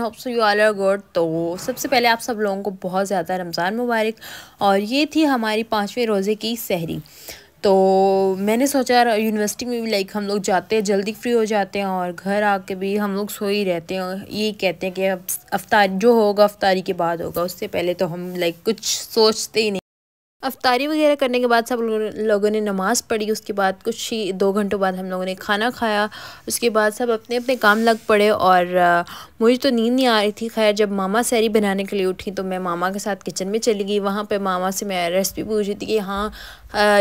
hope so you are good तो सबसे पहले आप सब लोगों को बहुत ज़्यादा रमज़ान मुबारक और ये थी हमारी पाँचवें रोज़े की सहरी तो मैंने सोचा यूनिवर्सिटी में भी लाइक हम लोग जाते हैं जल्दी फ्री हो जाते हैं और घर आके भी हम लोग सो ही रहते हैं ये कहते हैं कि अब अफ्तार जो होगा अफ्तारी के बाद होगा उससे पहले तो हम लाइक कुछ सोचते ही नहीं अफ्तारी वगैरह करने के बाद सब लोगों ने नमाज़ पढ़ी उसके बाद कुछ ही दो घंटों बाद हम लोगों ने खाना खाया उसके बाद सब अपने अपने काम लग पड़े और मुझे तो नींद नहीं आ रही थी खैर जब मामा सैरी बनाने के लिए उठी तो मैं मामा के साथ किचन में चली गई वहाँ पे मामा से मैं रेसिपी पूछ रही थी कि हाँ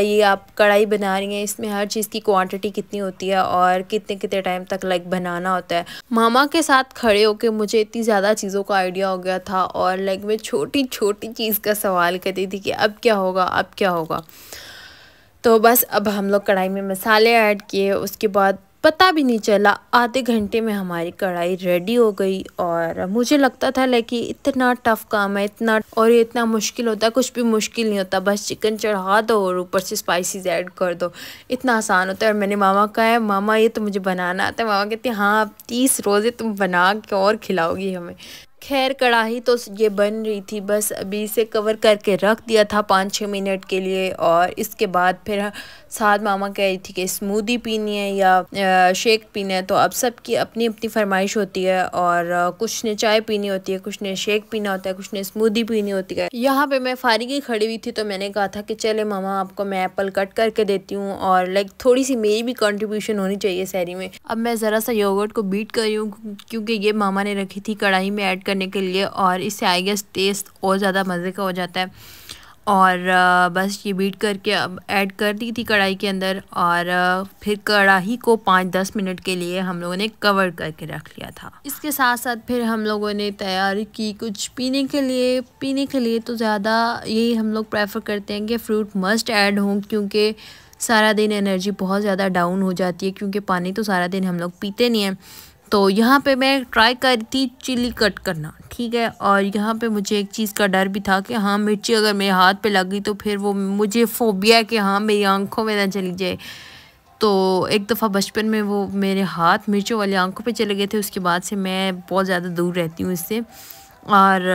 ये आप कढ़ाई बना रही हैं इसमें हर चीज़ की क्वान्टिटी कितनी होती है और कितने कितने टाइम तक लाइक बनाना होता है मामा के साथ खड़े होकर मुझे इतनी ज़्यादा चीज़ों का आइडिया हो गया था और लाइक मैं छोटी छोटी चीज़ का सवाल करती थी कि अब क्या हो होगा अब क्या होगा तो बस अब हम लोग कढ़ाई में मसाले ऐड किए उसके बाद पता भी नहीं चला आधे घंटे में हमारी कढ़ाई रेडी हो गई और मुझे लगता था लेकिन इतना टफ काम है इतना और ये इतना मुश्किल होता है कुछ भी मुश्किल नहीं होता बस चिकन चढ़ा दो और ऊपर से स्पाइसीज ऐड कर दो इतना आसान होता है और मैंने मामा कहा है मामा ये तो मुझे बनाना आता है मामा कहते हैं हाँ तीस रोज़े तुम बना के और खिलाओगी हमें खैर कढ़ाई तो ये बन रही थी बस अभी इसे कवर करके रख दिया था पाँच छः मिनट के लिए और इसके बाद फिर साथ मामा कह रही थी कि स्मूदी पीनी है या शेक पीना है तो अब सबकी अपनी अपनी फरमाइश होती है और कुछ ने चाय पीनी होती है कुछ ने शेक पीना होता है कुछ ने स्मूदी पीनी होती है यहाँ पर मैं फारिगी खड़ी हुई थी तो मैंने कहा था कि चले मामा आपको मैं एप्पल कट करके देती हूँ और लाइक थोड़ी सी मेरी भी कॉन्ट्रीब्यूशन होनी चाहिए सैरी में अब मैं ज़रा सा योगर्ट को बीट कर रही हूँ क्योंकि ये मामा ने रखी थी कढ़ाई में ऐड करने के लिए और इससे आई गेस टेस्ट और ज़्यादा मज़े का हो जाता है और बस ये बीट करके अब ऐड कर दी थी कढ़ाई के अंदर और फिर कढ़ाई को पाँच दस मिनट के लिए हम लोगों ने कवर करके रख लिया था इसके साथ साथ फिर हम लोगों ने तैयारी की कुछ पीने के लिए पीने के लिए तो ज़्यादा यही हम लोग प्रेफर करते हैं कि फ्रूट मस्ट ऐड हों क्योंकि सारा दिन एनर्जी बहुत ज़्यादा डाउन हो जाती है क्योंकि पानी तो सारा दिन हम लोग पीते नहीं हैं तो यहाँ पे मैं ट्राई कर रही थी चिली कट करना ठीक है और यहाँ पे मुझे एक चीज़ का डर भी था कि हाँ मिर्ची अगर मेरे हाथ पे लग गई तो फिर वो मुझे फोबिया है कि हाँ मेरी आंखों में ना चली जाए तो एक दफ़ा बचपन में वो मेरे हाथ मिर्चों वाली आंखों पे चले गए थे उसके बाद से मैं बहुत ज़्यादा दूर रहती हूँ इससे और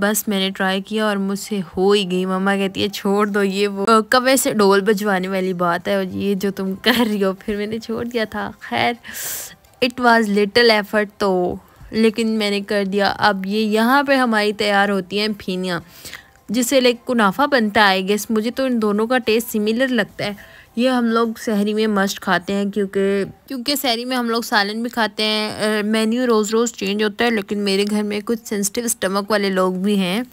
बस मैंने ट्राई किया और मुझसे हो ही गई मम्मा कहती है छोड़ दो ये वो कब से डोल बजवाने वाली बात है और ये जो तुम कर रही हो फिर मैंने छोड़ दिया था खैर इट वाज़ लिटिल एफ़र्ट तो लेकिन मैंने कर दिया अब ये यहाँ पे हमारी तैयार होती हैं फीनियाँ जिससे लाइक कुनाफा बनता है आई गेस मुझे तो इन दोनों का टेस्ट सिमिलर लगता है ये हम लोग शहरी में मस्ट खाते हैं क्योंकि क्योंकि शहरी में हम लोग सालन भी खाते हैं मेन्यू रोज़ रोज़ चेंज होता है लेकिन मेरे घर में कुछ सेंसिटिव स्टमक वाले लोग भी हैं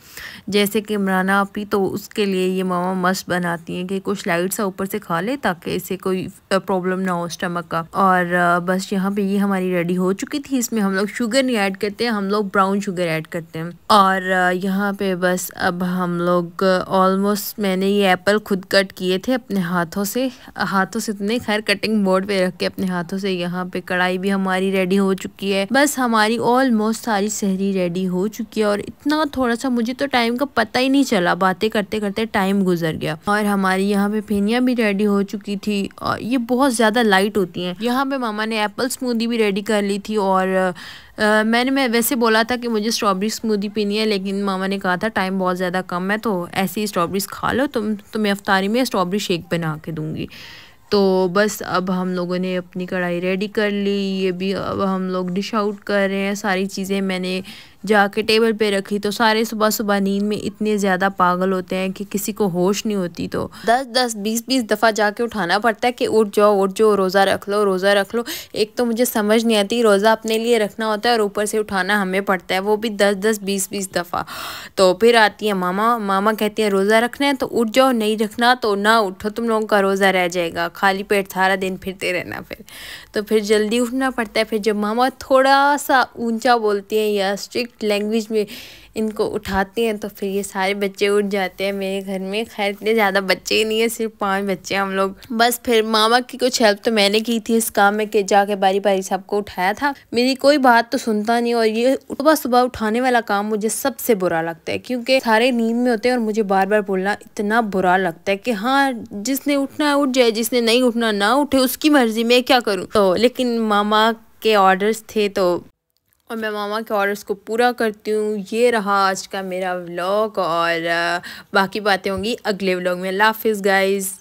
जैसे कि इमराना आपी तो उसके लिए ये मामा मस्त बनाती हैं कि कुछ लाइट सा ऊपर से खा ले ताकि इसे कोई प्रॉब्लम ना हो स्टमक का और बस यहाँ पे ये हमारी रेडी हो चुकी थी इसमें हम लोग शुगर नहीं ऐड करते हम लोग ब्राउन शुगर ऐड करते हैं और यहाँ पे बस अब हम लोग ऑलमोस्ट मैंने ये एप्पल खुद कट किए थे अपने हाथों से हाथों से इतने खैर कटिंग बोर्ड पे रख के अपने हाथों से यहाँ पे कढ़ाई भी हमारी रेडी हो चुकी है बस हमारी ऑलमोस्ट सारी सहरी रेडी हो चुकी है और इतना थोड़ा सा मुझे तो टाइम का पता ही नहीं चला बातें करते करते टाइम गुजर गया और हमारी यहाँ पे फेनिया भी रेडी हो चुकी थी और ये बहुत ज़्यादा लाइट होती है यहाँ पे मामा ने एप्पल स्मूदी भी रेडी कर ली थी और मैंने मैं वैसे बोला था कि मुझे स्ट्रॉबेरी स्मूदी पीनी है लेकिन मामा ने कहा था टाइम बहुत ज़्यादा कम है तो ऐसे ही स्ट्रॉबेरीज खा लो तुम तो मैं अफ्तारी में स्ट्रॉबेरी शेक बना के दूँगी तो बस अब हम लोगों ने अपनी कढ़ाई रेडी कर ली ये भी अब हम लोग डिश आउट कर रहे हैं सारी चीज़ें मैंने जाके टेबल पे रखी तो सारे सुबह सुबह नींद में इतने ज़्यादा पागल होते हैं कि किसी को होश नहीं होती तो दस दस बीस बीस दफ़ा जाके उठाना पड़ता है कि उठ जाओ उठ जाओ रोज़ा रख लो रोज़ा रख लो एक तो मुझे समझ नहीं आती रोज़ा अपने लिए रखना होता है और ऊपर से उठाना हमें पड़ता है वो भी दस दस बीस बीस दफ़ा तो फिर आती है मामा मामा कहती है रोज़ा रखना है तो उठ जाओ नहीं रखना तो ना उठो तुम लोगों का रोज़ा रह जाएगा खाली पेट सारा दिन फिरते रहना फिर तो फिर जल्दी उठना पड़ता है फिर जब मामा थोड़ा सा ऊंचा बोलती है या स्ट्रिक स्क्रिप्ट लैंग्वेज में इनको उठाते हैं तो फिर ये सारे बच्चे उठ जाते हैं मेरे घर में खैर इतने ज़्यादा बच्चे ही नहीं है सिर्फ पाँच बच्चे हैं हम लोग बस फिर मामा की कुछ हेल्प तो मैंने की थी इस काम में कि जाके बारी बारी सबको उठाया था मेरी कोई बात तो सुनता नहीं और ये सुबह सुबह उठाने वाला काम मुझे सबसे बुरा लगता है क्योंकि सारे नींद में होते हैं और मुझे बार बार बोलना इतना बुरा लगता है कि हाँ जिसने उठना उठ जाए जिसने नहीं उठना ना उठे उसकी मर्जी मैं क्या करूँ तो लेकिन मामा के ऑर्डर्स थे तो और मैं मामा के ऑर्डर्स को पूरा करती हूँ ये रहा आज का मेरा व्लॉग और बाकी बातें होंगी अगले व्लॉग में अल्लाह हाफिज़ गाइज़